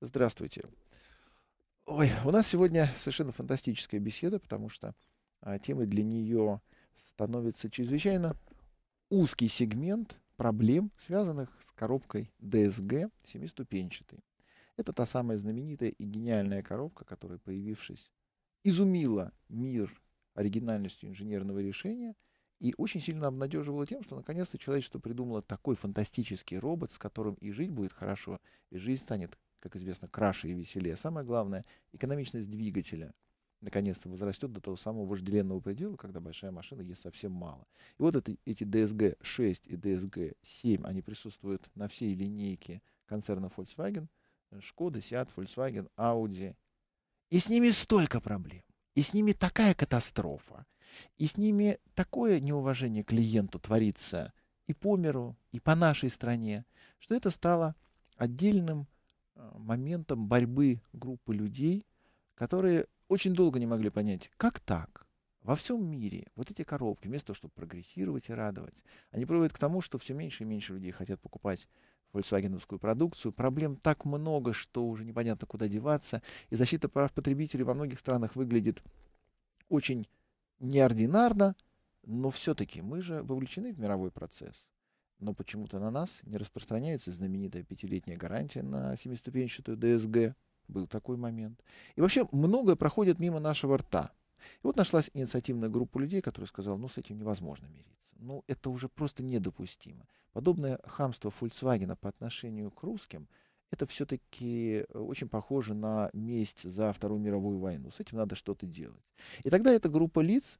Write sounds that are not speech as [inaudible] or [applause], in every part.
Здравствуйте. Ой, у нас сегодня совершенно фантастическая беседа, потому что а, темой для нее становится чрезвычайно узкий сегмент проблем, связанных с коробкой ДСГ семиступенчатой. Это та самая знаменитая и гениальная коробка, которая, появившись, изумила мир оригинальностью инженерного решения и очень сильно обнадеживала тем, что наконец-то человечество придумало такой фантастический робот, с которым и жить будет хорошо, и жизнь станет как известно, краше и веселее. Самое главное, экономичность двигателя наконец-то возрастет до того самого вожделенного предела, когда большая машина ест совсем мало. И вот это, эти DSG-6 и DSG-7, они присутствуют на всей линейке концерна Volkswagen, Skoda, Seat, Volkswagen, Audi. И с ними столько проблем. И с ними такая катастрофа. И с ними такое неуважение клиенту творится и по миру, и по нашей стране, что это стало отдельным Э, моментом борьбы группы людей, которые очень долго не могли понять, как так? Во всем мире вот эти коробки, вместо того, чтобы прогрессировать и радовать, они приводят к тому, что все меньше и меньше людей хотят покупать фольксвагеновскую продукцию. Проблем так много, что уже непонятно, куда деваться. И защита прав потребителей во многих странах выглядит очень неординарно, но все-таки мы же вовлечены в мировой процесс но почему-то на нас не распространяется знаменитая пятилетняя гарантия на семиступенчатую ДСГ. Был такой момент. И вообще многое проходит мимо нашего рта. И вот нашлась инициативная группа людей, которая сказала, ну, с этим невозможно мириться. Ну, это уже просто недопустимо. Подобное хамство Фольксвагена по отношению к русским – это все-таки э, очень похоже на месть за Вторую мировую войну. С этим надо что-то делать. И тогда эта группа лиц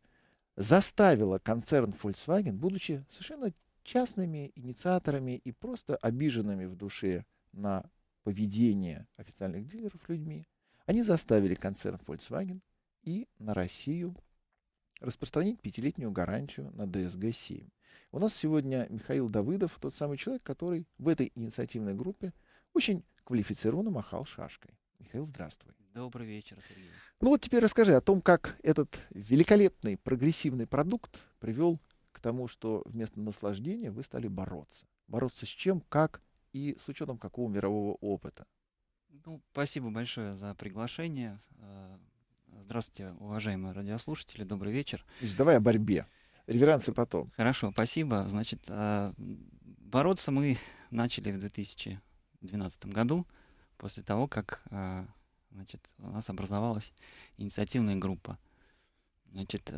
заставила концерн Volkswagen, будучи совершенно частными инициаторами и просто обиженными в душе на поведение официальных дилеров людьми, они заставили концерн Volkswagen и на Россию распространить пятилетнюю гарантию на dsg 7 У нас сегодня Михаил Давыдов, тот самый человек, который в этой инициативной группе очень квалифицированно махал шашкой. Михаил, здравствуй. Добрый вечер, Сергей. Ну вот теперь расскажи о том, как этот великолепный прогрессивный продукт привел к тому, что вместо наслаждения вы стали бороться. Бороться с чем, как и с учетом какого мирового опыта. Ну, спасибо большое за приглашение. Э, здравствуйте, уважаемые радиослушатели, добрый вечер. давай о борьбе. Реверансы потом. Хорошо, спасибо. Значит, э, бороться мы начали в 2012 году, после того, как э, значит, у нас образовалась инициативная группа. Значит,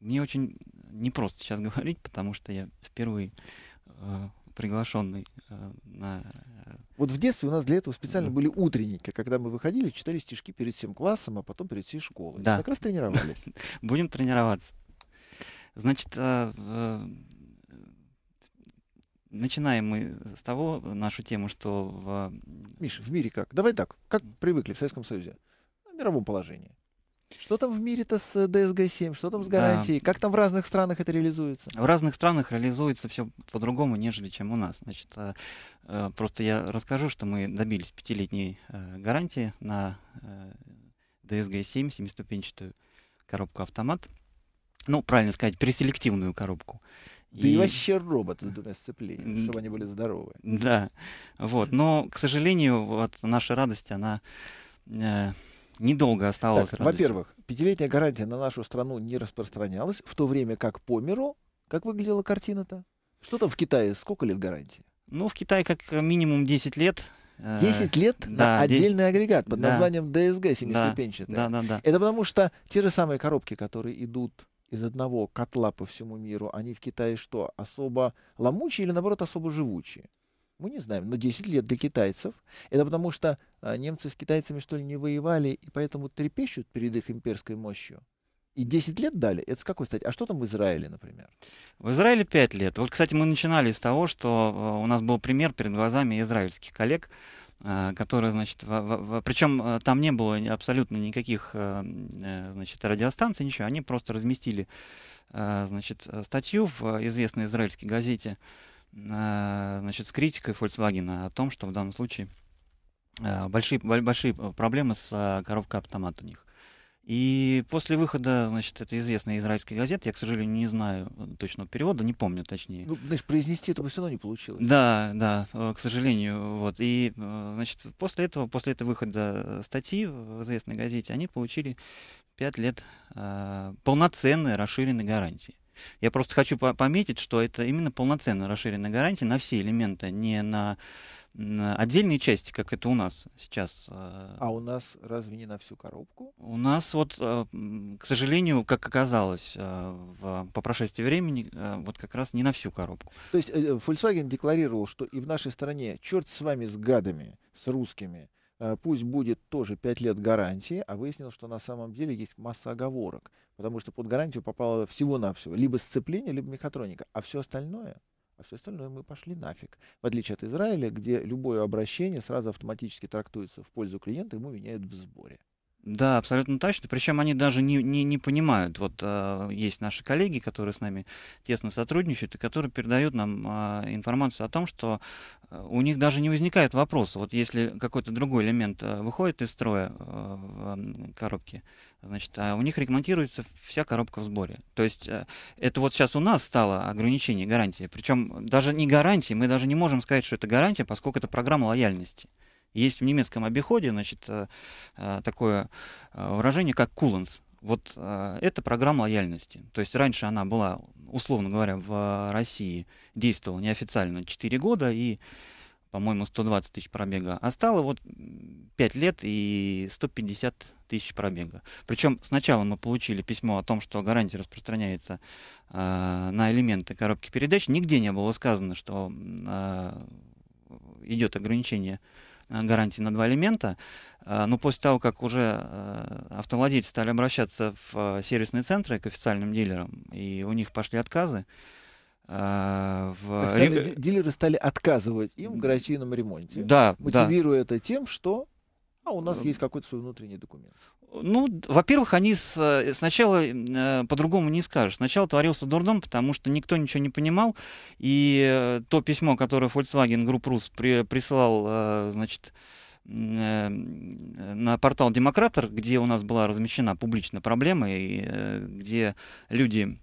мне очень непросто сейчас говорить, потому что я впервые э, приглашенный э, на... Э, вот в детстве у нас для этого специально да. были утренники, когда мы выходили, читали стишки перед всем классом, а потом перед всей школой. Да. как раз тренировались. [laughs] Будем тренироваться. Значит, э, э, начинаем мы с того, нашу тему, что в... Миша, в мире как? Давай так, как привыкли в Советском Союзе? В мировом положении. Что там в мире-то с э, DSG-7? Что там с гарантией? Да. Как там в разных странах это реализуется? В разных странах реализуется все по-другому, нежели чем у нас. Значит, э, э, просто я расскажу, что мы добились пятилетней гарантии на DSG-7, семиступенчатую коробку автомат. Ну, правильно сказать, преселективную коробку. Да и, и вообще роботы с двумя сцеплениями, чтобы они были здоровы. Да, вот. Но, к сожалению, вот наша радость, она Недолго осталось. во-первых, пятилетняя гарантия на нашу страну не распространялась, в то время как по миру, как выглядела картина-то? Что там в Китае, сколько лет гарантии? Ну, в Китае как минимум 10 лет. 10 э, лет да, отдельный 10... агрегат под да. названием ДСГ семиступенчатый. Да, да, да, да. Это потому что те же самые коробки, которые идут из одного котла по всему миру, они в Китае что, особо ломучие или, наоборот, особо живучие? Мы не знаем, но 10 лет для китайцев. Это потому что а, немцы с китайцами, что ли, не воевали, и поэтому трепещут перед их имперской мощью. И 10 лет дали? Это с какой стати? А что там в Израиле, например? В Израиле 5 лет. Вот, кстати, мы начинали с того, что а, у нас был пример перед глазами израильских коллег, а, которые, значит, в, в, причем там не было абсолютно никаких, э, значит, радиостанций, ничего. Они просто разместили, значит, э, статью в э, известной израильской газете, Э, значит, с критикой Volkswagen о том, что в данном случае э, большие, большие проблемы с э, коробкой автомат у них. И после выхода, значит, это известная израильская газета я, к сожалению, не знаю точного перевода, не помню точнее. Ну, знаешь, произнести это бы все равно не получилось. Да, да, к сожалению. Вот. И, значит, после этого, после этого выхода статьи в известной газете, они получили 5 лет э, полноценной расширенной гарантии. Я просто хочу пометить, что это именно полноценная расширенная гарантия на все элементы, не на, на отдельные части, как это у нас сейчас. Э, а у нас разве не на всю коробку? У нас вот, э, к сожалению, как оказалось э, по прошествии времени, вот как раз не на всю коробку. То есть Volkswagen декларировал, что и в нашей стране черт с вами с гадами, с русскими – Э, пусть будет тоже 5 лет гарантии, а выяснилось, что на самом деле есть масса оговорок, потому что под гарантию попало всего-навсего либо сцепление, либо мехатроника, а все остальное, а все остальное мы пошли нафиг. В отличие от Израиля, где любое обращение сразу автоматически трактуется в пользу клиента, ему меняют в сборе. Да, абсолютно точно. Причем они даже не, не, не понимают. Вот а, есть наши коллеги, которые с нами тесно сотрудничают, и которые передают нам а, информацию о том, что а, у них даже не возникает вопроса. Вот если какой-то другой элемент а, выходит из строя а, в коробке, значит, а у них ремонтируется вся коробка в сборе. То есть а, это вот сейчас у нас стало ограничение гарантии. Причем даже не гарантии, мы даже не можем сказать, что это гарантия, поскольку это программа лояльности. Есть в немецком обиходе значит, э, э, такое э, выражение, как «куланс». Вот это программа лояльности. То есть раньше она была, условно говоря, в России действовала неофициально 4 года, и по-моему, 120 тысяч пробега, а стало вот 5 лет и 150 тысяч пробега. Причем сначала мы получили письмо о том, что гарантия распространяется э, на элементы коробки передач. Нигде не было сказано, что э, идет ограничение Э, гарантии на два элемента. Э, но после того, как уже э, автовладельцы стали обращаться в сервисные центры к официальным дилерам, и у них пошли отказы, в... Дилеры стали отказывать им в гарантийном ремонте, да, мотивируя да. это тем, что а у нас э, есть какой-то свой внутренний документ. Ну, во-первых, они с, э, сначала э, по-другому не скажешь. Сначала творился дурдом, потому что никто ничего не понимал. И э, то письмо, которое Volkswagen Group Rus при, прислал, э, значит, э, на портал «Демократор», где у нас была размещена публично проблема, и где люди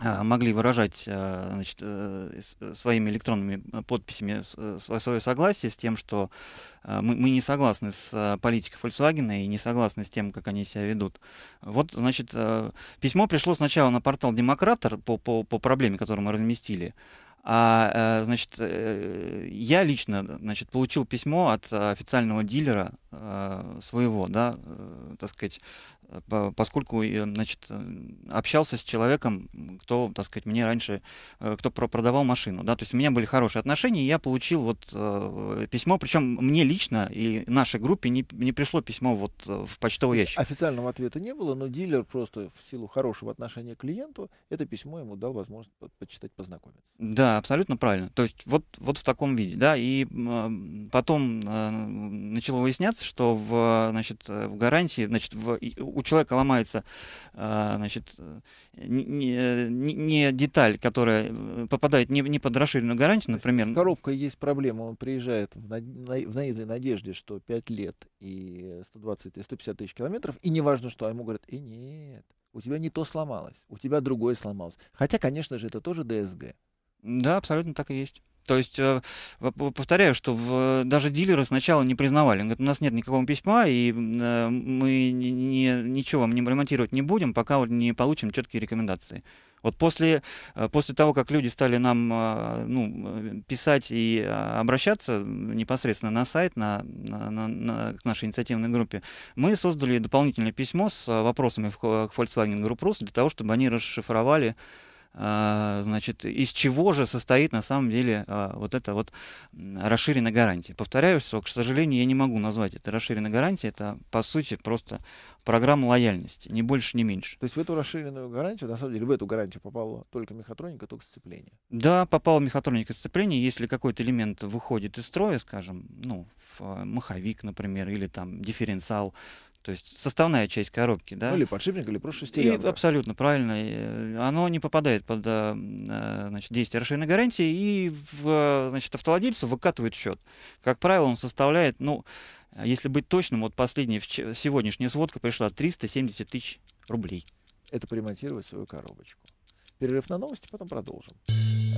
а, могли выражать а, значит, э, э, своими электронными э, подписями свое согласие с тем, что а, мы, не согласны с политикой Volkswagen и не согласны с тем, как они себя ведут. Вот, значит, письмо пришло сначала на портал «Демократор» по, по, по проблеме, которую мы разместили. А, значит, я лично, значит, получил письмо от официального дилера Э, своего, да, э, так сказать, поскольку, значит, э, общался с человеком, кто, так сказать, мне раньше, кто продавал машину, да, то есть у меня были хорошие отношения, и я получил вот письмо, причем мне лично и нашей группе не, не пришло письмо вот в почтовый ящик. Официального ответа не было, но дилер просто в силу хорошего отношения к клиенту это письмо ему дал возможность почитать, познакомиться. Да, абсолютно правильно. То есть вот, вот в таком виде, да, и а, потом начало выясняться, говорится, что в, значит, э, в гарантии, значит, в, у человека ломается, э, значит, э, не, не деталь, которая попадает не, не под расширенную гарантию, например. С коробкой есть проблема, он приезжает в, на, в наивной надежде, что 5 лет и 120 и 150 тысяч километров, и неважно что, а ему говорят, и нет, у тебя не то сломалось, у тебя другое сломалось. Хотя, конечно же, это тоже ДСГ. Да, абсолютно так и есть. То есть, э, повторяю, что в, даже дилеры сначала не признавали. Говорят, у нас нет никакого письма, и э, мы не, ничего вам не ремонтировать не будем, пока не получим четкие рекомендации. Вот после, э, после того, как люди стали нам ну, писать и а, обращаться непосредственно на сайт, на, на, на, к нашей инициативной группе, мы создали дополнительное письмо с вопросами к Volkswagen Group Rus для того, чтобы они расшифровали а, значит, из чего же состоит на самом деле а, вот эта вот расширенная гарантия. Повторяю, что, к сожалению, я не могу назвать это расширенной гарантией, это, по сути, просто программа лояльности, ни больше, ни меньше. То есть в эту расширенную гарантию, на самом деле, в эту гарантию попала только мехатроника, только сцепление? Да, попала мехатроника сцепление. Если какой-то элемент выходит из строя, скажем, ну, в маховик, например, или там дифференциал, то есть составная часть коробки, да. Ну, или подшипник, или просто шестеренка. И, абсолютно правильно. Э, оно не попадает под э, э, значит, действие расширенной гарантии, и в, значит, автовладельцу выкатывает счет. Как правило, он составляет, ну, если быть точным, вот последняя сегодняшняя сводка пришла 370 тысяч рублей. Это примонтировать свою коробочку. Перерыв на новости, потом продолжим.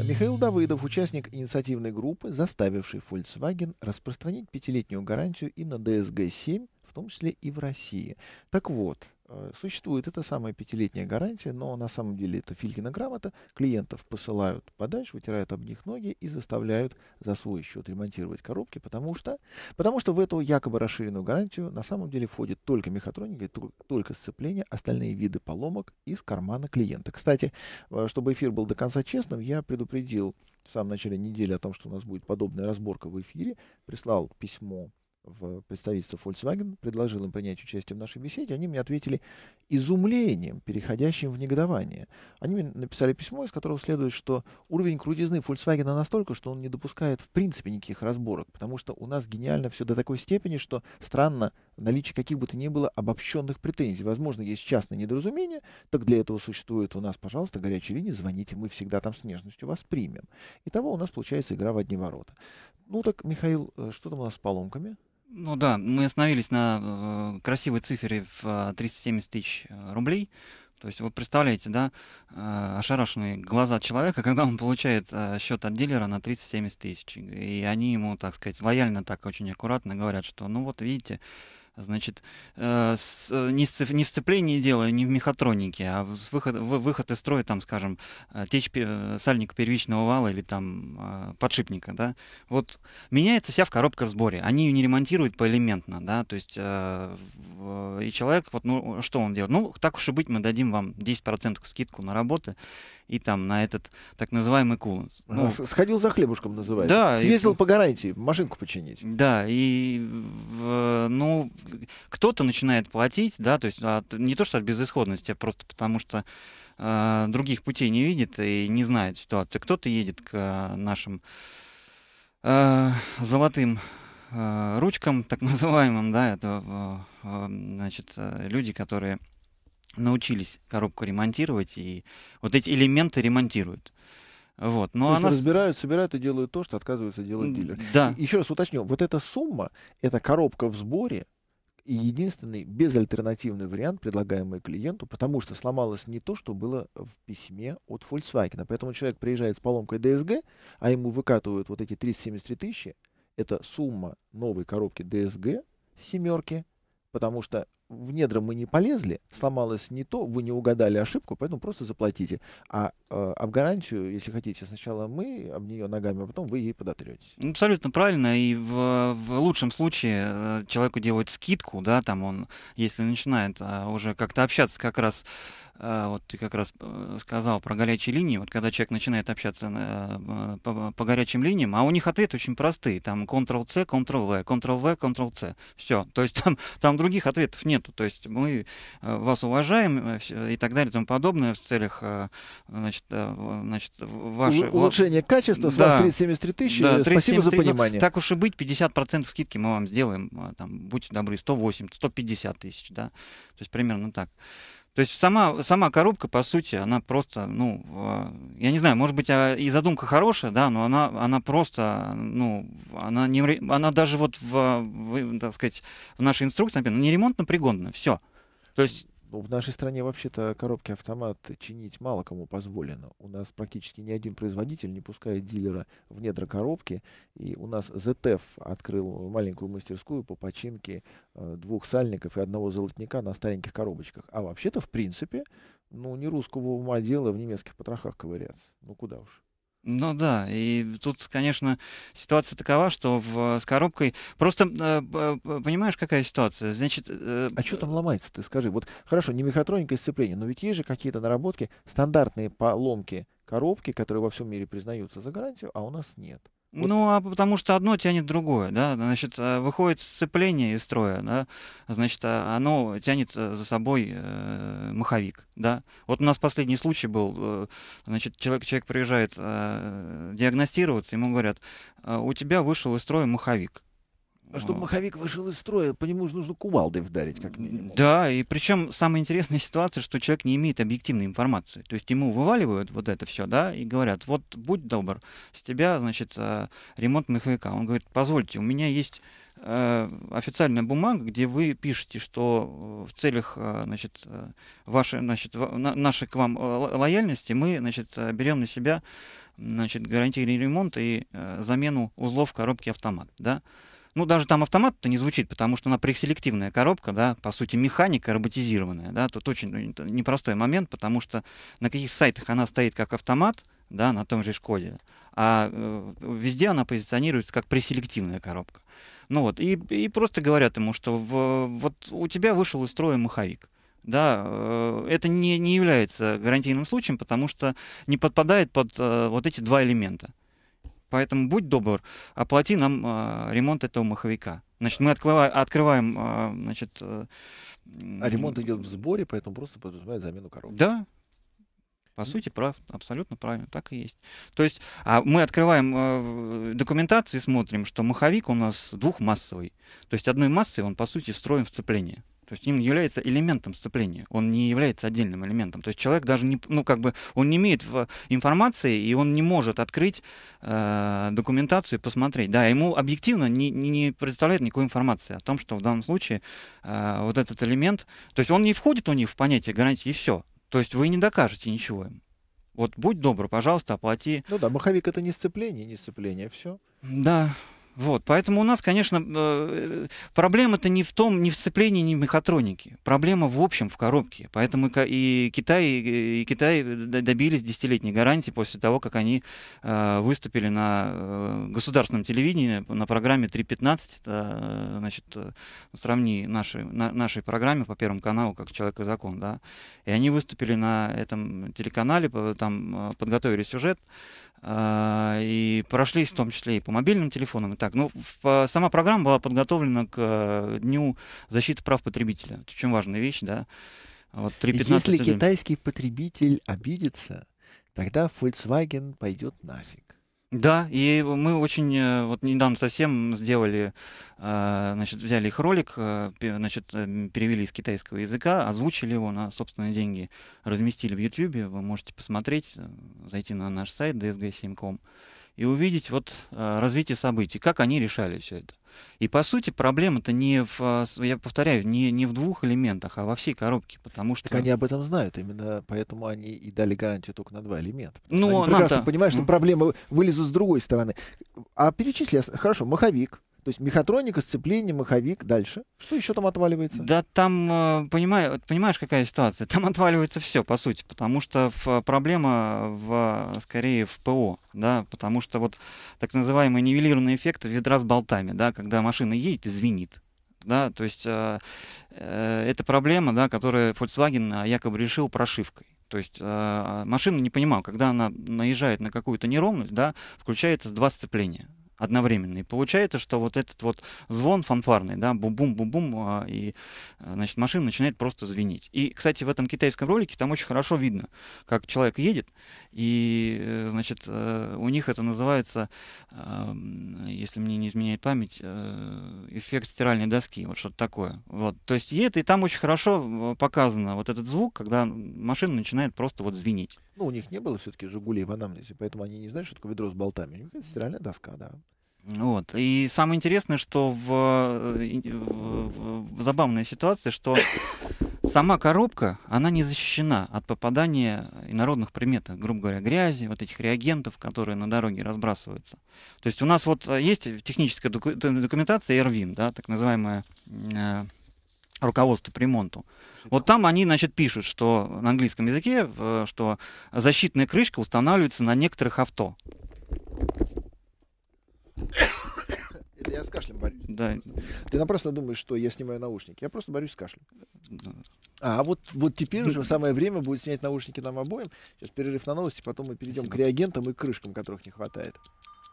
Михаил Давыдов, участник инициативной группы, заставивший Volkswagen распространить пятилетнюю гарантию и на DSG-7, в том числе и в России. Так вот, э, существует эта самая пятилетняя гарантия, но на самом деле это Филькина грамота. Клиентов посылают подач, вытирают об них ноги и заставляют за свой счет ремонтировать коробки, потому что, потому что в эту якобы расширенную гарантию на самом деле входит только мехатроника только сцепление, остальные виды поломок из кармана клиента. Кстати, э, чтобы эфир был до конца честным, я предупредил в самом начале недели о том, что у нас будет подобная разборка в эфире, прислал письмо в представительство Volkswagen, предложил им принять участие в нашей беседе, они мне ответили изумлением, переходящим в негодование. Они мне написали письмо, из которого следует, что уровень крутизны Volkswagen настолько, что он не допускает в принципе никаких разборок, потому что у нас гениально все до такой степени, что странно наличие каких бы то ни было обобщенных претензий. Возможно, есть частные недоразумения, так для этого существует у нас, пожалуйста, горячая линия, звоните, мы всегда там с нежностью вас примем. Итого у нас получается игра в одни ворота. Ну так, Михаил, э, что там у нас с поломками? Ну да, мы остановились на э, красивой цифре в 370 а, тысяч э, рублей. То есть вот представляете, да, э, ошарашенные глаза человека, [laughs] когда он получает э, счет от дилера на 370 тысяч. И они ему, так сказать, лояльно так очень аккуратно говорят, что ну вот видите, значит, э, с, э, не, в сцеплении дело, не в мехатронике, а с выход, в, выход из строя, там, скажем, э, течь э, сальника первичного вала или там э, подшипника, да, вот меняется вся в коробка в сборе, они ее не ремонтируют поэлементно, да, то есть э, и человек, вот, ну, что он делает? Ну, так уж и быть, мы дадим вам 10% скидку на работы и там на этот так называемый кулонс. Ну, Сходил за хлебушком, называется. Да. Съездил и... по гарантии машинку починить. Да, и, ну, кто-то начинает платить, да, то есть от, не то что от безысходности, а просто потому что э, других путей не видит и не знает ситуацию. Кто-то едет к э, нашим э, золотым э, ручкам, [laughs] так называемым, да, это э, э значит э, люди, которые научились коробку ремонтировать и вот эти элементы ремонтируют. Вот, но то она... разбирают, собирают и делают то, что отказываются делать дилер. Да. И, еще раз уточню, вот эта сумма, эта коробка в сборе, и единственный безальтернативный вариант, предлагаемый клиенту, потому что сломалось не то, что было в письме от Volkswagen. Поэтому человек приезжает с поломкой DSG, а ему выкатывают вот эти 373 тысячи. Это сумма новой коробки DSG, семерки, потому что в недра мы не полезли, сломалось не то, вы не угадали ошибку, поэтому просто заплатите. А э, об а гарантию, если хотите, сначала мы об нее ногами, а потом вы ей подотретесь. Ну, абсолютно правильно. И в, в лучшем случае э, человеку делают скидку, да, там он, если начинает э, уже как-то общаться как раз э, вот ты как раз сказал про горячие линии, вот когда человек начинает общаться по, по горячим линиям, а у них ответы очень простые, там Ctrl-C, Ctrl-V, Ctrl-V, Ctrl-C, все, то есть там, там других ответов нет, нету. То есть мы э, вас уважаем э, и так далее и тому подобное в целях э, значит, значит, ваше... Улучшение качества с да. вас 373 тысячи. Да, 373, Спасибо за ну, понимание. так уж и быть, 50% скидки мы вам сделаем. Там, будьте добры, 108, 150 тысяч. Да? То есть примерно так. То есть сама, сама коробка, по сути, она просто, ну, а, я не знаю, может быть, а и задумка хорошая, да, но она, она просто, ну, она, не, она даже вот в, в, так сказать, в нашей инструкции написано, не ремонтно пригодна, все. То есть ну, в нашей стране вообще-то коробки автомат чинить мало кому позволено. У нас практически ни один производитель не пускает дилера в недра коробки. И у нас ZF открыл маленькую мастерскую по починке э, двух сальников и одного золотника на стареньких коробочках. А вообще-то, в принципе, ну, не русского ума дело в немецких потрохах ковыряться. Ну, куда уж. Ну да, и тут, конечно, ситуация такова, что в, с коробкой... Просто э, понимаешь, какая ситуация? Значит... Э... А что там ломается, ты скажи? Вот хорошо, не мехатроника и но ведь есть же какие-то наработки, стандартные поломки коробки, которые во всем мире признаются за гарантию, а у нас нет. Ну, а потому что одно тянет другое, да, значит, э, выходит сцепление из строя, да, значит, а, оно тянет э, за собой э, маховик, да. Вот у нас последний случай был, э, значит, человек, человек приезжает э, диагностироваться, ему говорят, «А, у тебя вышел из строя маховик. А чтобы маховик вышел из строя, по нему же нужно кувалдой вдарить, как минимум. Да, и причем самая интересная ситуация, что человек не имеет объективной информации. То есть ему вываливают вот это все, да, и говорят, вот будь добр, с тебя, значит, э, ремонт маховика. Он говорит, позвольте, у меня есть э, официальная бумага, где вы пишете, что э, в целях значит, вашей, значит, нашей к вам лояльности мы значит, берем на себя значит, гарантийный ремонт и замену узлов коробки автомат. Да? Ну, даже там автомат-то не звучит, потому что она преселективная коробка, да, по сути, механика роботизированная, да, тут очень ну, непростой момент, потому что на каких сайтах она стоит как автомат, да, на том же Шкоде, а э, везде она позиционируется как преселективная коробка. Ну вот, и, и просто говорят ему, что в, вот у тебя вышел из строя маховик, да, э, это не, не является гарантийным случаем, потому что не подпадает под э, вот эти два элемента. Поэтому будь добр, оплати нам э, ремонт этого маховика. Значит, мы открываем, открываем э, значит... Э, а ремонт идет в сборе, поэтому просто подразумевает замену коробки. Да, по сути, прав, абсолютно правильно, так и есть. То есть а мы открываем э, документацию и смотрим, что маховик у нас двухмассовый. То есть одной массой он, по сути, встроен в сцепление. То есть им является элементом сцепления, он не является отдельным элементом. То есть человек даже не, ну как бы, он не имеет информации и он не может открыть э, документацию и посмотреть. Да, ему объективно не, не представляет никакой информации о том, что в данном случае э, вот этот элемент, то есть он не входит у них в понятие гарантии и все. То есть вы не докажете ничего им. Вот будь добр, пожалуйста, оплати. Ну да, маховик это не сцепление, не сцепление, все. Да. Вот, поэтому у нас, конечно, э, проблема-то не в том, не в сцеплении, не в мехатронике. Проблема в общем, в коробке. Поэтому и Китай, и Китай добились десятилетней гарантии после того, как они э, выступили на э, государственном телевидении на программе 3.15. Значит, сравни нашей нашей программе по Первому каналу, как «Человек и закон». Да? И они выступили на этом телеканале, там подготовили сюжет, а, и прошлись в том числе и по мобильным телефонам. И так. Но ну, а, сама программа была подготовлена к э, Дню защиты прав потребителя. Это очень важная вещь, да. Вот 3.15. Если китайский потребитель обидится, тогда Volkswagen пойдет нафиг. Да, и мы очень, э, вот недавно совсем сделали, э, значит, взяли их ролик, э, значит, эм, перевели из китайского языка, озвучили его на собственные деньги, разместили в YouTube, вы можете посмотреть, зайти на наш сайт dsg7.com и увидеть вот э, развитие событий, как они решали все это. И по сути проблема-то не в, э, я повторяю, не, не в двух элементах, а во всей коробке, потому что... Так они об этом знают, именно поэтому они и дали гарантию только на два элемента. Ну, они прекрасно понимают, что проблемы вылезут с другой стороны. А перечисли, хорошо, маховик, то есть мехатроника, сцепление, маховик, дальше. Что еще там отваливается? Да там, э, понимаю, понимаешь, какая ситуация? Там отваливается все, по сути, потому что в, проблема в, скорее в ПО, да, потому что вот так называемый нивелированный эффект ведра с болтами, да, когда машина едет и звенит, да, то есть э, э, это проблема, да, которую Volkswagen э, якобы решил прошивкой. То есть э, машина, не понимала, когда она наезжает на какую-то неровность, да, включается два сцепления одновременно. И получается, что вот этот вот звон фанфарный, да, бум-бум-бум-бум, а, и, а, значит, машина начинает просто звенеть. И, кстати, в этом китайском ролике там очень хорошо видно, как человек едет, и, э, значит, э, у них это называется, если мне не изменяет память, э, эффект стиральной доски, вот что-то такое. Вот, то есть, едет, и там очень хорошо показано вот этот звук, когда машина начинает просто вот звенеть. Ну, у них не было все-таки «Жигулей» в анамнезе, поэтому они не знают, что такое ведро с болтами. У них это стиральная доска, да. Вот. И самое интересное, что в, э, в, в забавной ситуации, что сама коробка, она не защищена от попадания инородных примет, грубо говоря, грязи, вот этих реагентов, которые на дороге разбрасываются. То есть у нас вот э, есть техническая документация Эрвин, да, так называемая э, руководство по ремонту. Вот там они, значит, пишут, что на английском языке, э, что защитная крышка устанавливается на некоторых авто. Это я с кашлем борюсь. Да. Ты напрасно думаешь, что я снимаю наушники. Я просто борюсь с кашлем. Да. А вот, вот теперь уже самое время будет снять наушники нам обоим. Сейчас перерыв на новости, потом мы перейдем Спасибо. к реагентам и крышкам, которых не хватает.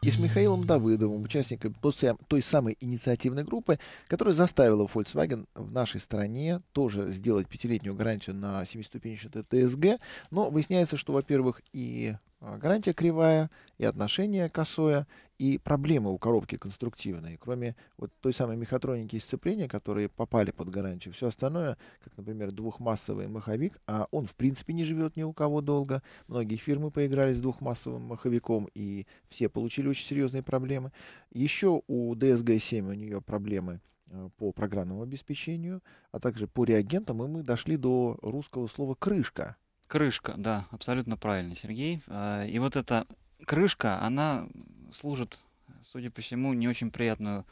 И с Михаилом Давыдовым, участником той самой инициативной группы, которая заставила Volkswagen в нашей стране тоже сделать пятилетнюю гарантию на семиступенчатый ТСГ. Но выясняется, что, во-первых, и а, гарантия кривая, и отношение косое, и проблемы у коробки конструктивные. Кроме вот той самой мехатроники и сцепления, которые попали под гарантию, все остальное, как, например, двухмассовый маховик, а он, в принципе, не живет ни у кого долго. Многие фирмы поиграли с двухмассовым маховиком, и все получили очень серьезные проблемы. Еще у DSG-7 у нее проблемы э, по программному обеспечению, а также по реагентам, и мы дошли до русского слова «крышка», Крышка, да, абсолютно правильно, Сергей. А, и вот эта крышка, она служит, судя по всему, не очень приятную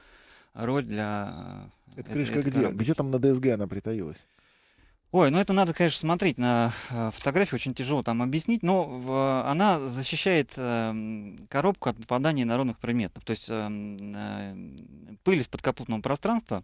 роль для... Э, это крышка этой, где? Коробочки. Где там на ДСГ она притаилась? Ой, ну это надо, конечно, смотреть на э, фотографии, очень тяжело там объяснить, но в, она защищает э, коробку от попадания народных предметов. То есть э, э, пыль из подкапотного пространства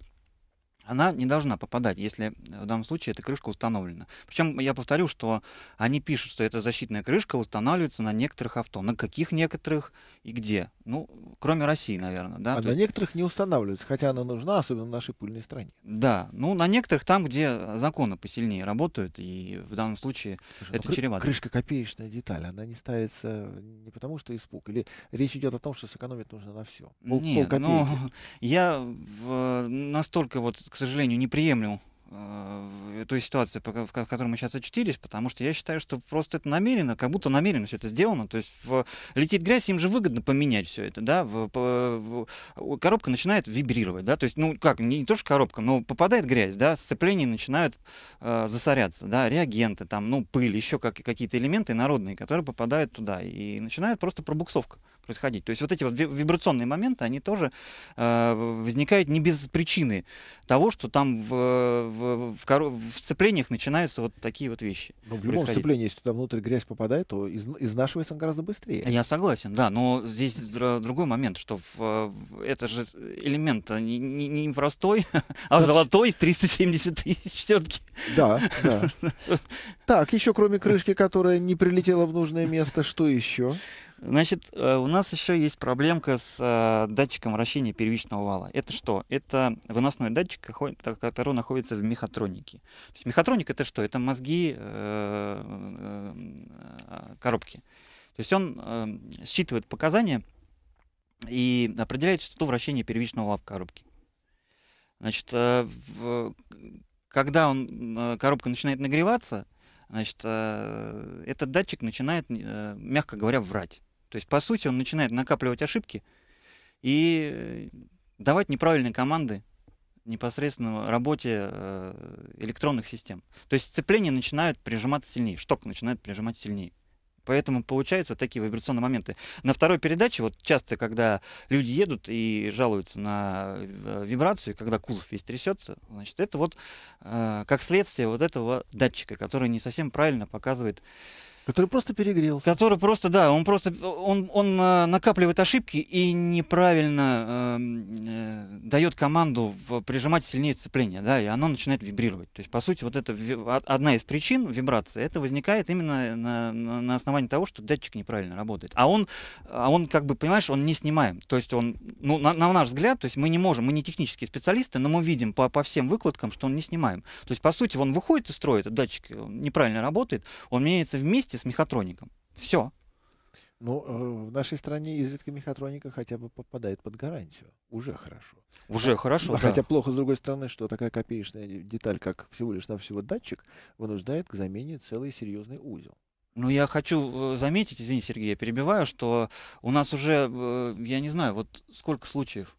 она не должна попадать, если э, в данном случае эта крышка установлена. Причем я повторю, что они пишут, что эта защитная крышка устанавливается на некоторых авто. На каких некоторых и где? Ну, кроме России, наверное. Да? А То на есть... некоторых не устанавливается, хотя она нужна, особенно в нашей пыльной стране. Да, ну на некоторых там, где э, законы посильнее работают, и в данном случае Слушай, ну это кры- чревато. Крышка копеечная деталь, она не ставится э, не потому, что испуг, или речь идет о том, что сэкономить нужно на все. Пол, Нет, ну, [laughs] я в, настолько вот к сожалению, не приемлем э, той ситуации, в которой мы сейчас очутились, потому что я считаю, что просто это намеренно, как будто намеренно все это сделано. То есть в, летит грязь, им же выгодно поменять все это, да. В, в, в, коробка начинает вибрировать, да. То есть, ну как, не, не то что коробка, но попадает грязь, да, сцепления начинают э, засоряться, да, реагенты, там, ну, пыль, еще как, какие-то элементы народные, которые попадают туда. И начинает просто пробуксовка происходить. То есть вот эти вот вибрационные моменты, они тоже э, возникают не без причины того, что там в, в, в, коро- в сцеплениях начинаются вот такие вот вещи. Но ну, в любом сцеплении, если туда внутрь грязь попадает, то из, изнашивается он гораздо быстрее. Я согласен, да, но здесь другой момент, что в, это же элемент не, не, не простой, [laughs] а Значит... золотой 370 тысяч все-таки. Да, да. [laughs] Так, еще кроме крышки, которая не прилетела в нужное место, что еще? Значит, э, у нас еще есть проблемка с э, датчиком вращения первичного вала. Это что? Это выносной датчик, который находится в мехатронике. То есть мехатроник это что? Это мозги э, коробки. То есть он считывает показания и определяет частоту вращения первичного вала в коробке. Значит, когда он, коробка начинает нагреваться, значит, этот датчик начинает, мягко говоря, врать. То есть, по сути, он начинает накапливать ошибки и э, давать неправильные команды непосредственно работе э, электронных систем. То есть сцепление начинает прижиматься сильнее, шток начинает прижимать сильнее. Поэтому получаются такие вибрационные моменты. На второй передаче, вот часто, когда люди едут и жалуются на э, вибрацию, когда кузов весь трясется, значит, это вот э, как следствие вот этого датчика, который не совсем правильно показывает Который просто перегрелся. Который просто, да, он просто, он, он э, накапливает ошибки и неправильно эм, э, дает команду прижимать сильнее сцепление, да, и оно начинает вибрировать. То есть, по сути, вот это одна из причин вибрации, это возникает именно на, на, основании того, что датчик неправильно работает. А он, а он, как бы, понимаешь, он не снимаем. То есть он, ну, на, на наш взгляд, то есть мы не можем, мы не технические специалисты, но мы видим по, по всем выкладкам, что он не снимаем. То есть, по сути, он выходит из строя, этот датчик он неправильно работает, он меняется вместе вместе с мехатроником. Все. Ну, э, в нашей стране изредка мехатроника хотя бы попадает под гарантию. Уже хорошо. Уже хорошо, [laughs] Хотя да. плохо, с другой стороны, что такая копеечная деталь, как всего лишь навсего датчик, вынуждает к замене целый серьезный узел. Ну, я хочу э, заметить, извини Сергей, я перебиваю, что у нас уже, э, я не знаю, вот сколько случаев.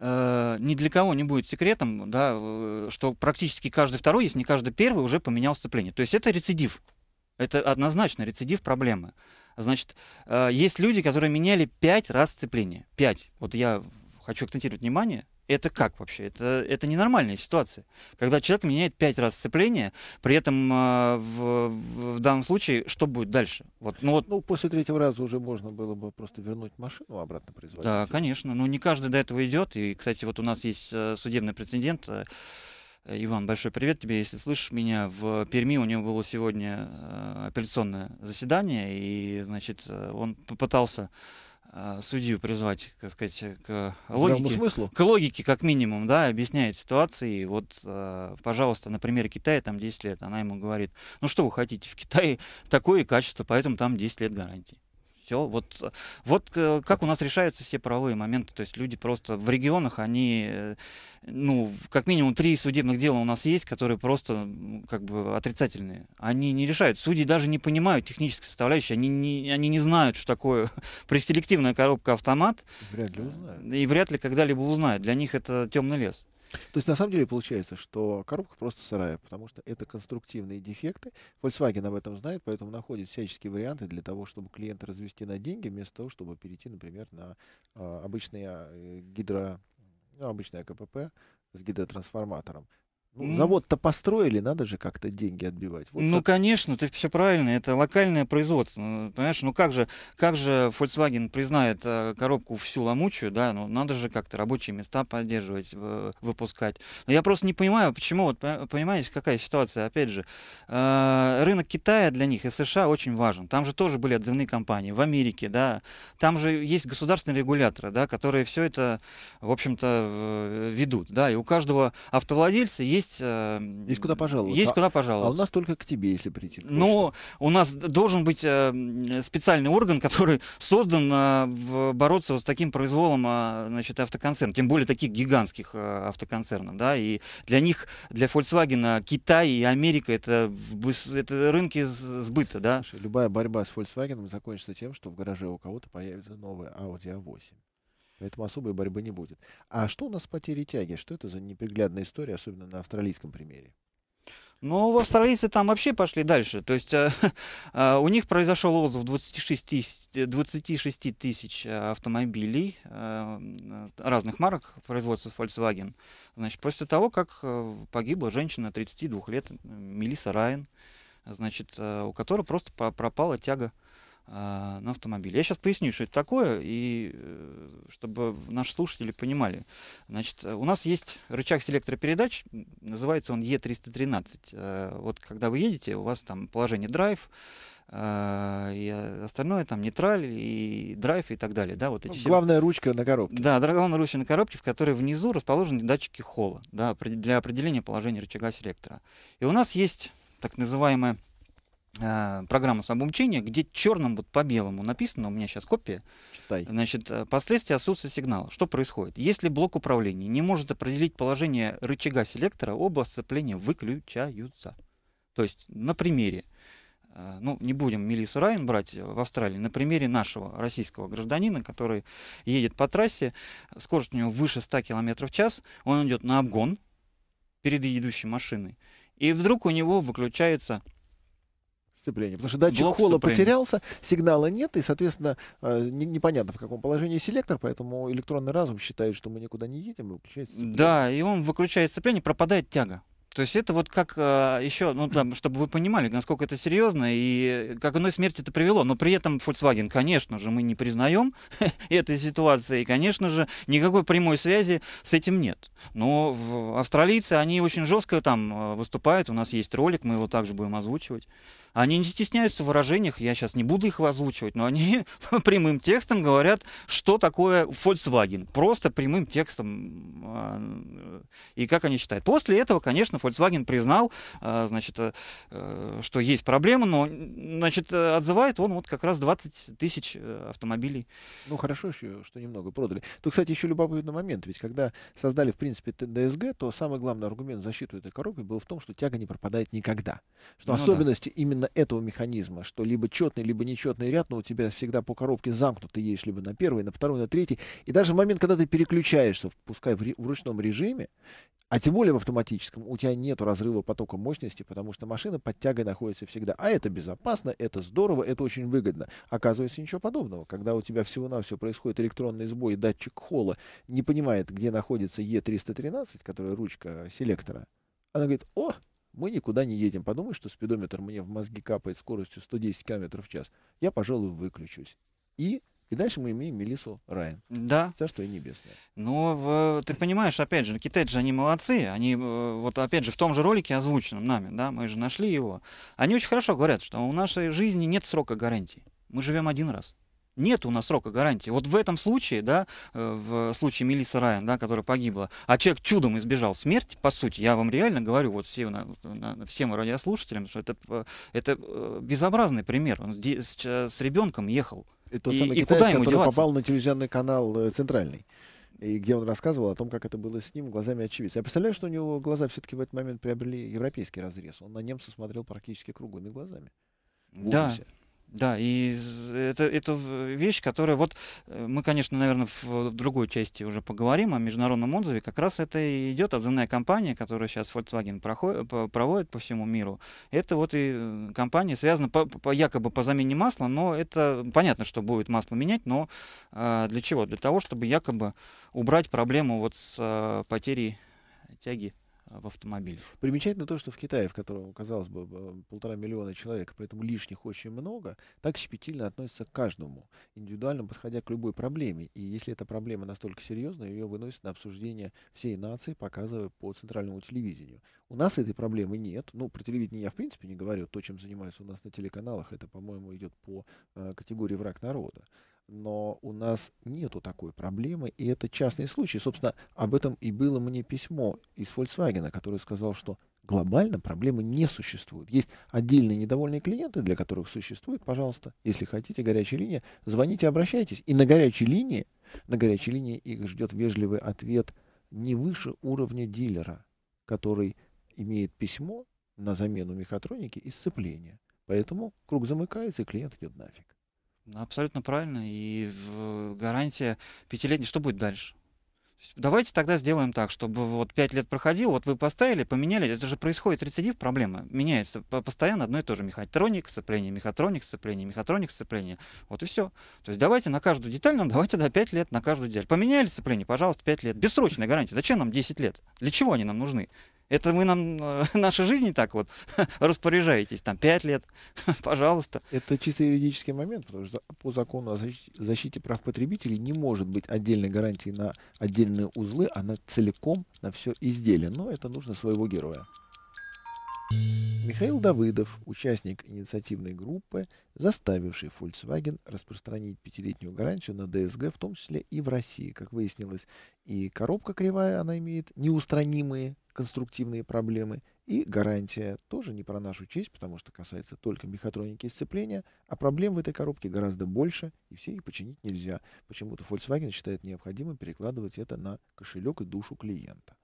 Ни для кого не будет секретом, да, что практически каждый второй, если не каждый первый, уже поменял сцепление. То есть это рецидив. Это однозначно рецидив проблемы. Значит, э, есть люди, которые меняли пять раз сцепление. Пять. Вот я хочу акцентировать внимание. Это как вообще? Это, это ненормальная ситуация. Когда человек меняет пять раз сцепление, при этом э, в, в данном случае что будет дальше? Вот, ну, вот... ну, после третьего раза уже можно было бы просто вернуть машину обратно производителю. Да, конечно. Но ну, не каждый до этого идет. И, кстати, вот у нас есть э, судебный прецедент Э, Иван, большой привет тебе, если слышишь меня. В Перми у него было сегодня э, апелляционное заседание, и, значит, э, он попытался судью призвать, так сказать, к логике, смыслу. к логике, как минимум, да, объясняет ситуации. И вот, пожалуйста, на примере Китая, там 10 лет, она ему говорит, ну что вы хотите, в Китае такое качество, поэтому там 10 лет гарантии. Все, вот, э, вот э, как у нас решаются все правовые моменты. То есть люди просто в регионах, они, э, ну, как минимум три судебных дела у нас есть, которые просто как бы отрицательные. Они не решают. Судьи даже не понимают технической составляющей, они не, они не знают, что такое [laughs] преселективная коробка автомат. Вряд ли узнают. И вряд ли когда-либо узнают. Для них это темный лес. То есть на самом деле получается, что коробка просто сырая, потому что это конструктивные дефекты. Volkswagen об этом знает, поэтому находит всяческие варианты для того, чтобы клиента развести на деньги, вместо того, чтобы перейти, например, на а, а, э, обычные гидро, ну, обычное КПП с гидротрансформатором. Ну, завод-то построили, надо же как-то деньги отбивать. Вот ну, это... конечно, ты все правильно, это локальное производство. Ну, понимаешь, ну как же, как же Volkswagen признает э, коробку всю ломучую, да, ну надо же как-то рабочие места поддерживать, э, выпускать. Но я просто не понимаю, почему, вот понимаешь, какая ситуация, опять же, э, рынок Китая для них и США очень важен. Там же тоже были отзывные компании, в Америке, да, там же есть государственные регуляторы, да, которые все это, в общем-то, ведут, да, и у каждого автовладельца есть есть... Эм, есть куда пожаловаться. Есть куда пожаловаться. А у нас только к тебе, если прийти. Но ну, у нас должен быть э, специальный орган, [laughs] который создан э, бороться вот с таким произволом а, значит, автоконцерн. тем более таких гигантских э, автоконцернов. Да? И для них, для Volkswagen, Китай и Америка — это, это рынки сбыта. Да? Слушай, любая борьба с Volkswagen закончится тем, что в гараже у кого-то появится новый Audi A8. Поэтому особой борьбы не будет. А что у нас с тяги? Что это за неприглядная история, особенно на австралийском примере? Ну, австралийцы там вообще пошли дальше. То есть [laughs] э, э, у них произошел отзыв 26, 26 тысяч э, автомобилей э, э, разных марок производства Volkswagen. Значит, после того, как э, погибла женщина 32 лет, Мелисса Райан, значит, у которой просто пропала тяга а, на автомобиле. Я сейчас поясню, что это такое, и э, чтобы наши слушатели понимали. Значит, э, у нас есть рычаг селектора передач, называется он E313. Э, вот когда вы едете, у вас там положение драйв, и остальное там нейтраль и драйв и так далее. Да, вот эти ну, все... Главная ручка на коробке. Да, главная ручка на коробке, в которой внизу расположены датчики холла да, для определения положения рычага селектора. И у нас есть так называемая Э, программа самообучения, где черным вот по белому написано, у меня сейчас копия, Читай. значит, э, последствия отсутствия сигнала. Что происходит? Если блок управления не может определить положение рычага селектора, оба сцепления выключаются. То есть на примере, э, ну не будем Мелиссу Райан брать в Австралии, на примере нашего российского гражданина, который едет по трассе, скорость у него выше 100 км в час, он идет на обгон перед едущей машиной, и вдруг у него выключается сцепления. Потому что датчик Блок холла сцепления. потерялся, сигнала нет, и, соответственно, э, не, непонятно, в каком положении селектор, поэтому электронный разум считает, что мы никуда не едем, и выключает сцепление. Да, и он выключает сцепление, пропадает тяга. То есть это вот как а, еще, ну там, чтобы вы понимали, насколько это серьезно и как оно и смерти это привело. Но при этом Volkswagen, конечно же, мы не признаем [laughs] этой ситуации, и, конечно же, никакой прямой связи с этим нет. Но в, австралийцы, они очень жестко там а, выступают, у нас есть ролик, мы его также будем озвучивать. Они не стесняются в выражениях, я сейчас не буду их озвучивать, но они [laughs] прямым текстом говорят, что такое Volkswagen. Просто прямым текстом. А, и как они считают. После этого, конечно, Volkswagen признал, а, значит, э, э, что есть проблема, но, значит, э, отзывает он вот как раз 20 тысяч автомобилей. Ну, хорошо еще, что немного продали. Тут, кстати, еще любопытный момент, ведь когда создали, в принципе, ДСГ, то самый главный аргумент защиты этой коробки был в том, что тяга не пропадает никогда. Что ну, особенности да. именно этого механизма, что либо четный, либо нечетный ряд, но у тебя всегда по коробке замкнут, ты едешь либо на первый, на второй, на третий. И даже в момент, когда ты переключаешься, пускай в, в ручном режиме, а тем более в автоматическом, у тебя когда нет разрыва потока мощности, потому что машина под тягой находится всегда. А это безопасно, это здорово, это очень выгодно. Оказывается, ничего подобного. Когда у тебя всего-навсего происходит электронный сбой, датчик холла не понимает, где находится Е313, которая ручка селектора, она говорит, о, мы никуда не едем. Подумай, что спидометр мне в мозги капает скоростью 110 км в час. Я, пожалуй, выключусь. И и дальше мы имеем Мелису Райан. Да. Царство и небесное. Но в, ты понимаешь, опять же, китайцы же они молодцы. Они, э, вот опять же, в том же ролике озвученном нами, да, мы же нашли его. Они очень хорошо говорят, что у нашей жизни нет срока гарантии. Мы живем один раз нет у нас срока гарантии. Вот в этом случае, да, э, в случае Мелисы Райан, да, которая погибла, а человек чудом избежал смерти, по сути, я вам реально говорю, вот всем, на, на, всем радиослушателям, что это, э, это э, безобразный пример. Он с, с ребенком ехал. Это и, самый и китаец, куда ему который деваться? попал на телевизионный канал «Центральный» и где он рассказывал о том, как это было с ним глазами очевидца. Я представляю, что у него глаза все-таки в этот момент приобрели европейский разрез. Он на немца смотрел практически круглыми глазами. да. Да, и это, это вещь, которая... Вот э, мы, конечно, наверное, в другой части уже поговорим о международном отзыве. Как раз это и идет отзывная кампания, которую сейчас Volkswagen проходит, проводит по всему миру. Это вот и компания связана по, по, якобы по замене масла, но это понятно, что будет масло менять, но э, для чего? Для того, чтобы якобы убрать проблему вот с э, потерей тяги Э, в автомобиль. Примечательно то, что в Китае, в котором, казалось бы, полтора миллиона человек, поэтому лишних очень много, так щепетильно относятся к каждому, индивидуально подходя к любой проблеме. И если эта проблема настолько серьезная, ее выносят на обсуждение всей нации, показывая по центральному телевидению. У нас этой проблемы нет. Ну, про телевидение я в принципе не говорю. То, чем занимаются у нас на телеканалах, это, по-моему, идет по э, категории враг народа но у нас нету такой проблемы, и это частный случай. Собственно, об этом и было мне письмо из Volkswagen, который сказал, что глобально проблемы не существует. Есть отдельные недовольные клиенты, для которых существует, пожалуйста, если хотите, горячая линия, звоните, обращайтесь. И на горячей линии, на горячей линии их ждет вежливый ответ не выше уровня дилера, который имеет письмо на замену мехатроники и сцепления. Поэтому круг замыкается, и клиент идет нафиг. Абсолютно правильно. И гарантия пятилетняя. Что будет дальше? Давайте тогда сделаем так, чтобы вот пять лет проходил, вот вы поставили, поменяли, это же происходит рецидив, проблема, меняется постоянно одно и то же, мехатроник, сцепление, мехатроник, сцепление, мехатроник, сцепление, вот и все. То есть давайте на каждую деталь, нам ну, давайте до да, 5 лет на каждую деталь. Поменяли сцепление, пожалуйста, пять лет, бессрочная гарантия, зачем нам 10 лет, для чего они нам нужны? Это вы нам э, [laughs] нашей жизни так вот [laughs] распоряжаетесь, там, пять лет, [laughs] пожалуйста. Это чисто юридический момент, потому что по закону о защите прав потребителей не может быть отдельной гарантии на отдельные узлы, она целиком на все изделие. Но это нужно своего героя. Михаил Давыдов, участник инициативной группы, заставивший Volkswagen распространить пятилетнюю гарантию на ДСГ, в том числе и в России. Как выяснилось, и коробка кривая, она имеет неустранимые конструктивные проблемы, и гарантия тоже не про нашу честь, потому что касается только мехатроники и сцепления, а проблем в этой коробке гораздо больше, и все их починить нельзя. Почему-то Volkswagen считает необходимым перекладывать это на кошелек и душу клиента.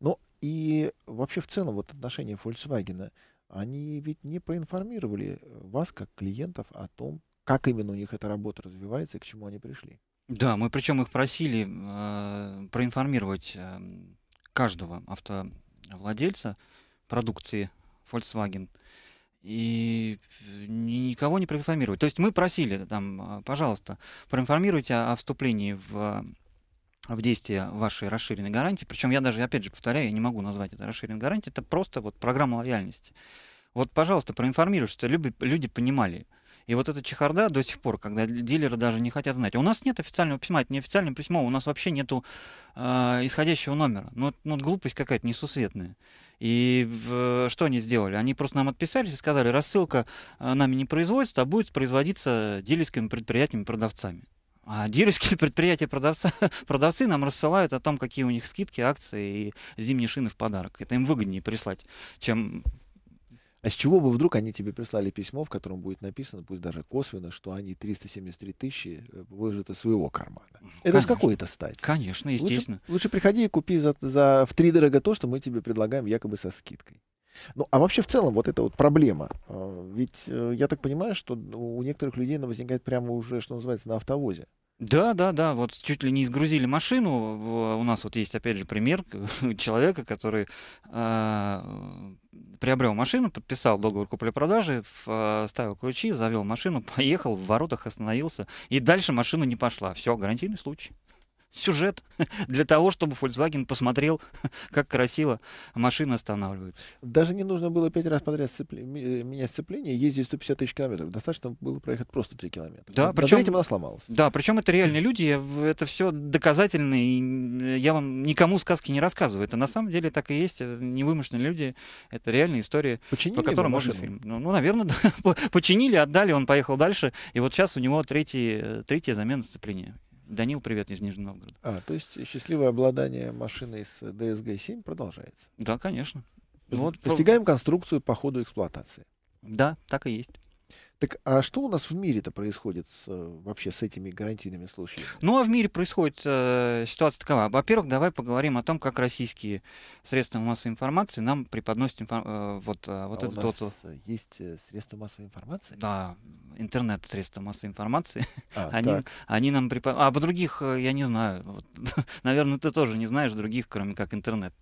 Ну и вообще в целом вот отношения Volkswagen, они ведь не проинформировали э, вас как клиентов о том, как именно у них эта работа развивается и к чему они пришли. Да, мы причем их просили э, проинформировать э, каждого автовладельца продукции Volkswagen и э, никого не проинформировать. То есть мы просили там, э, пожалуйста, проинформируйте о, о вступлении в в действие вашей расширенной гарантии. Причем я даже, опять же, повторяю, я не могу назвать это расширенной гарантией, это просто вот программа лояльности. Вот, пожалуйста, проинформируй, что люди понимали. И вот эта чехарда до сих пор, когда дилеры даже не хотят знать. У нас нет официального письма, это не письмо, у нас вообще нету э, исходящего номера. Ну, ну глупость какая-то несусветная. И в, что они сделали? Они просто нам отписались и сказали, рассылка э, нами не производится, а будет производиться дилерскими предприятиями, продавцами. А дилерские [laughs] предприятия продавца, [laughs] продавцы нам рассылают о том, какие у них скидки, акции и зимние шины в подарок. Это им выгоднее прислать, чем а с чего бы вдруг они тебе прислали письмо, в котором будет написано, пусть даже косвенно, что они 373 тысячи э, выложат своего кармана? Ну, это конечно. с какой-то стати? Конечно, естественно. Лучше, лучше приходи и купи за, за в три дорого то, что мы тебе предлагаем якобы со скидкой. Ну, а вообще в целом вот эта вот проблема. Э, ведь э, я так понимаю, что у некоторых людей она возникает прямо уже, что называется, на автовозе. Да, да, да, вот чуть ли не изгрузили машину. У нас вот есть, опять же, пример [laughs] человека, который э, приобрел машину, подписал договор купли-продажи, а, ставил ключи, завел машину, [laughs] поехал, в воротах остановился, и дальше машина не пошла. Все, гарантийный случай сюжет [laughs] для того, чтобы Volkswagen посмотрел, [laughs] как красиво машина останавливается. Даже не нужно было пять раз подряд сцепли... Э, менять сцепление, ездить 150 тысяч километров. Достаточно было проехать просто 3 километра. Да, На причем... третьем она сломалась. Да, причем это реальные люди, это все доказательно, и э, я вам никому сказки не рассказываю. Это на самом деле так и есть, это не вымышленные люди, это реальные истории, Починили по которым можно фильм. Ну, ну наверное, [laughs] да. починили, отдали, он поехал дальше, и вот сейчас у него э, третья замена сцепления. Данил, привет из Нижнего Новгорода. А, то есть счастливое обладание машиной с DSG-7 продолжается? Да, конечно. Пост- ну вот, постигаем конструкцию по ходу эксплуатации. Да, так и есть. Так а что у нас в мире-то происходит с, э, вообще с этими гарантийными случаями? Ну, а в мире происходит э, ситуация такова. Во-первых, давай поговорим о том, как российские средства массовой информации нам преподносят инфор- э, вот, э, вот а этот у нас вот... есть э, средства массовой информации? Да, интернет средства массовой информации. А, [laughs] они, они нам преподносят... А по других э, я не знаю. Вот, [laughs] наверное, ты тоже не знаешь других, кроме как интернет.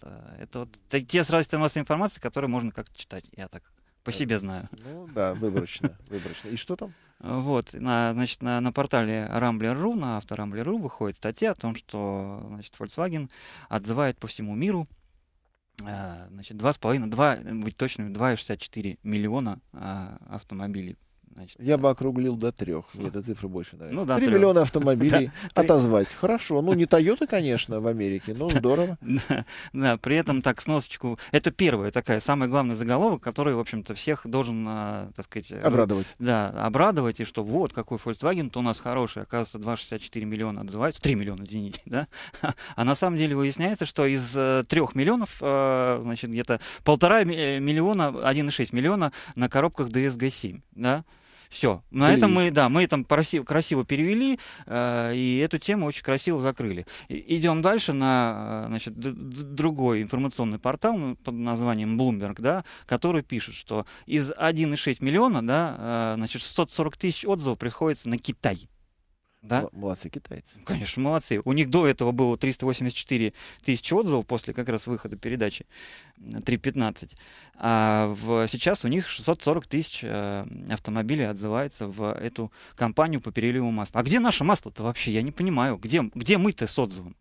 Это вот те средства массовой информации, которые можно как-то читать, я так по себе знаю. Ну да, выборочно, [laughs] выборочно. И что там? Вот, на, значит, на, на портале Rambler.ru, на авторамблер.ру выходит статья о том, что значит, Volkswagen отзывает по всему миру э, значит, 2,5, 2, быть точным, 2,64 миллиона а, автомобилей Значит, Я э, бы округлил до трех. Мне эта цифра больше нравится. Ну, три миллиона автомобилей [laughs] отозвать. Хорошо. Ну, не Toyota, конечно, в Америке, но здорово. [laughs] Да, при этом так, сносочку. Это первая такая, самый главный заголовок, который, в общем-то, всех должен, а, так сказать... Э, обрадовать. Да, обрадовать. И что вот, какой Volkswagen-то у нас хороший. Оказывается, 2,64 миллиона отзываются. 3 миллиона, извините, да? [laughs] А на самом деле выясняется, что из э, трех миллионов, значит, где-то полтора миллиона, 1,6 миллиона на коробках DSG-7, да? Все. На этом мы, да, мы там красиво, красиво перевели, э, и эту тему очень красиво закрыли. идем дальше на э, значит, другой информационный портал ну, под названием Bloomberg, да, который пишет, что из 1,6 миллиона, да, э, значит, 140 тысяч отзывов приходится на Китай. Да? Молодцы китайцы. Конечно, молодцы. У них до этого было 384 тысячи отзывов после как раз выхода передачи 3.15. Э, а в, сейчас у них 640 тысяч э, автомобилей отзывается в эту компанию по переливу масла. А где наше масло-то вообще? Я не понимаю. Где, где мы-то с отзывом?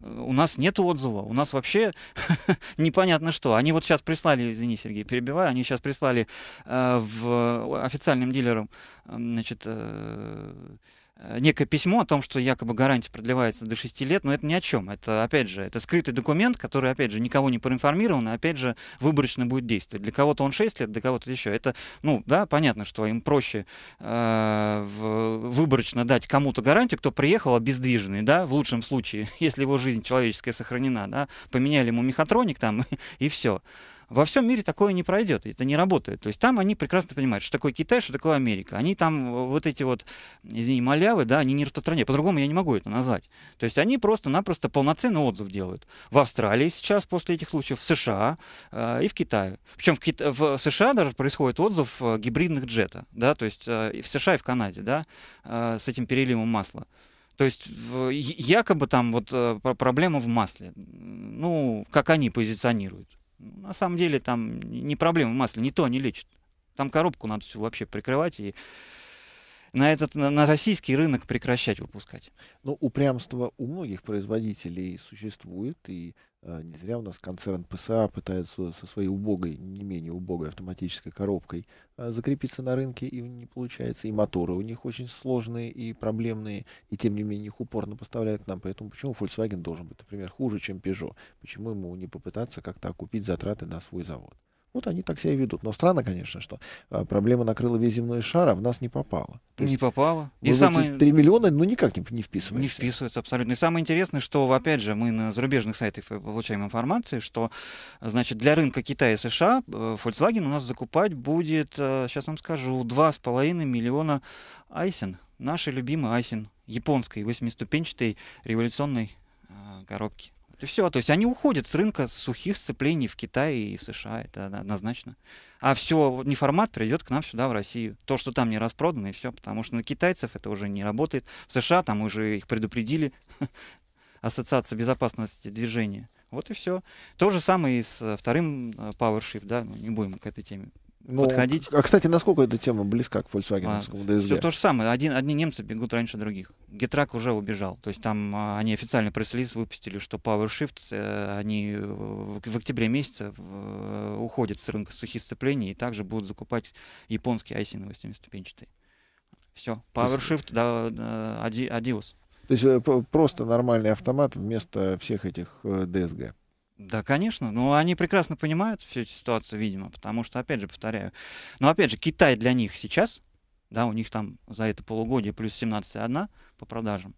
Э, у нас нет отзыва, у нас вообще [laughs] непонятно что. Они вот сейчас прислали, извини, Сергей, перебиваю, они сейчас прислали э, в э, официальным дилерам, значит, э, Э, некое письмо о том, что якобы гарантия продлевается до 6 лет, но это ни о чем. Это, опять же, это скрытый документ, который, опять же, никого не проинформирован, и, а, опять же, выборочно будет действовать. Для кого-то он 6 лет, для кого-то еще. Это, ну, да, понятно, что им проще э, в, выборочно дать кому-то гарантию, кто приехал обездвиженный, да, в лучшем случае, [laughs] если его жизнь человеческая сохранена, да, поменяли ему мехатроник там [laughs] и все. Во всем мире такое не пройдет, это не работает. То есть там они прекрасно понимают, что такое Китай, что такое Америка. Они там э, вот эти вот, извини, малявы, да, они не распространяют. По-другому я не могу это назвать. То есть они просто-напросто полноценный отзыв делают. В Австралии сейчас после этих случаев, в США э, и в Китае. Причем в, Кита- в США даже происходит отзыв э, гибридных джета, да, то есть э, и в США, и в Канаде, да, э, с этим переливом масла. То есть якобы там вот э, проблема в масле. Ну, как они позиционируют. На самом деле там не проблема в масле, не то не лечит. Там коробку надо все вообще прикрывать и на, этот, на, на российский рынок прекращать выпускать. Но ну, упрямство у многих производителей существует, и э, не зря у нас концерн ПСА пытается со своей убогой, не менее убогой автоматической коробкой э, закрепиться на рынке, и не получается. И моторы у них очень сложные и проблемные, и тем не менее их упорно поставляют нам. Поэтому почему Volkswagen должен быть, например, хуже, чем Peugeot? Почему ему не попытаться как-то окупить затраты на свой завод? Вот они так себя и ведут. Но странно, конечно, что а, проблема накрыла весь земной шар, а в нас не попала. не попала. И самое... 3 миллиона ну никак не, не вписываются. Не вписывается абсолютно. И самое интересное, что, опять же, мы на зарубежных сайтах получаем информацию, что, значит, для рынка Китая и США э, Volkswagen у нас закупать будет, сейчас э, вам скажу, 2,5 миллиона айсен. Наши любимые айсен. Японской восьмиступенчатой революционной э, коробки. И все, то есть они уходят с рынка сухих сцеплений в Китае и в США, это однозначно. А все, не формат придет к нам сюда, в Россию. То, что там не распродано, и все, потому что на китайцев это уже не работает. В США там уже их предупредили, [laughs] Ассоциация безопасности движения. Вот и все. То же самое и с э, вторым э, PowerShift, да, ну, не будем к этой теме ну, подходить. А, кстати, насколько эта тема близка к Volkswagen? а, Все то же самое. Один, одни немцы бегут раньше других. Гетрак уже убежал. То есть там а, они официально пресс-релиз выпустили, что PowerShift, а, э, они в, в октябре месяце а, уходят с рынка сухих сцеплений и также будут закупать японские 8-ступенчатые. Все. PowerShift, да, да, Adios. То есть э, просто нормальный автомат вместо всех этих ДСГ. Да, конечно. Но ну, они прекрасно понимают всю эту ситуацию, видимо, потому что, опять же, повторяю, но ну, опять же, Китай для них сейчас, да, у них там за это полугодие плюс 17,1 по продажам.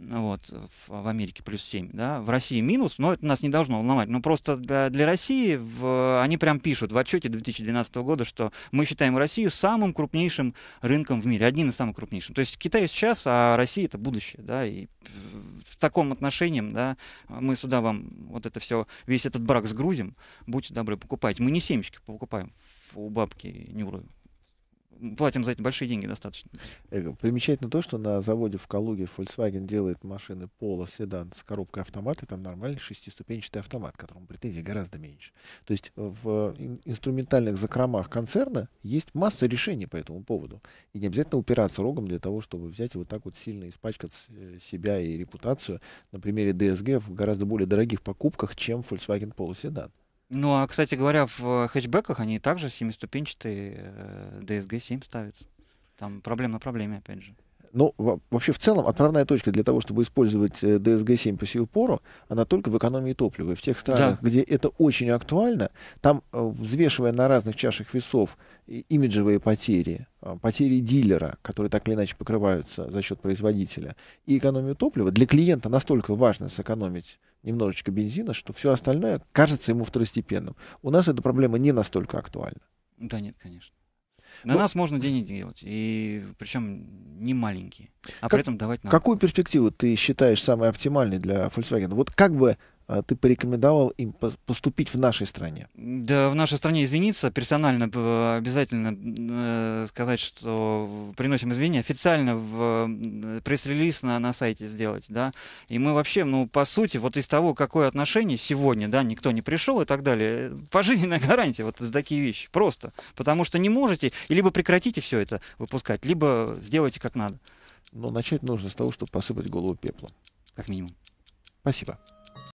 Ну, вот, в, в Америке плюс 7, да, в России минус, но это нас не должно волновать. Но ну, просто для, для России в, они прям пишут в отчете 2012 года, что мы считаем Россию самым крупнейшим рынком в мире, одним из самых крупнейших. То есть Китай сейчас, а Россия это будущее, да, и в, в таком отношении, да, мы сюда вам вот это все, весь этот брак сгрузим, будьте добры, покупайте. Мы не семечки покупаем у бабки Нюры, платим за это большие деньги достаточно. Примечательно то, что на заводе в Калуге Volkswagen делает машины Polo седан с коробкой автомата, там нормальный шестиступенчатый автомат, которому претензий гораздо меньше. То есть э, в э, инструментальных закромах концерна есть масса решений по этому поводу. И не обязательно упираться рогом для того, чтобы взять и вот так вот сильно испачкать э, себя и репутацию на примере DSG в гораздо более дорогих покупках, чем Volkswagen Polo седан. Ну, а, кстати говоря, в э, хэтчбеках они также семиступенчатые DSG-7 э, ставятся. Там проблема на проблеме, опять же. Ну, вообще, в целом, отправная точка для того, чтобы использовать DSG-7 э, по сию пору, она только в экономии топлива. И в тех странах, да. где это очень актуально, там, взвешивая на разных чашах весов имиджевые потери, потери дилера, которые так или иначе покрываются за счет производителя, и экономию топлива, для клиента настолько важно сэкономить немножечко бензина, что все остальное кажется ему второстепенным. У нас эта проблема не настолько актуальна. Да нет, конечно. На Но... Ну, нас можно деньги делать, и причем не маленькие, а как... при этом давать нам. Какую перспективу ты считаешь самой оптимальной для Volkswagen? Вот как бы а, ты порекомендовал им поступить в нашей стране? Да, в нашей стране извиниться, персонально обязательно э, сказать, что приносим извинения, официально в пресс-релиз на, на сайте сделать, да, и мы вообще, ну, по сути, вот из того, какое отношение сегодня, да, никто не пришел и так далее, э, пожизненная [laughs] гарантия вот за такие вещи, просто, потому что не можете, и либо прекратите все это выпускать, либо сделайте как надо. Но начать нужно с того, чтобы посыпать голову пеплом. Как минимум. Спасибо.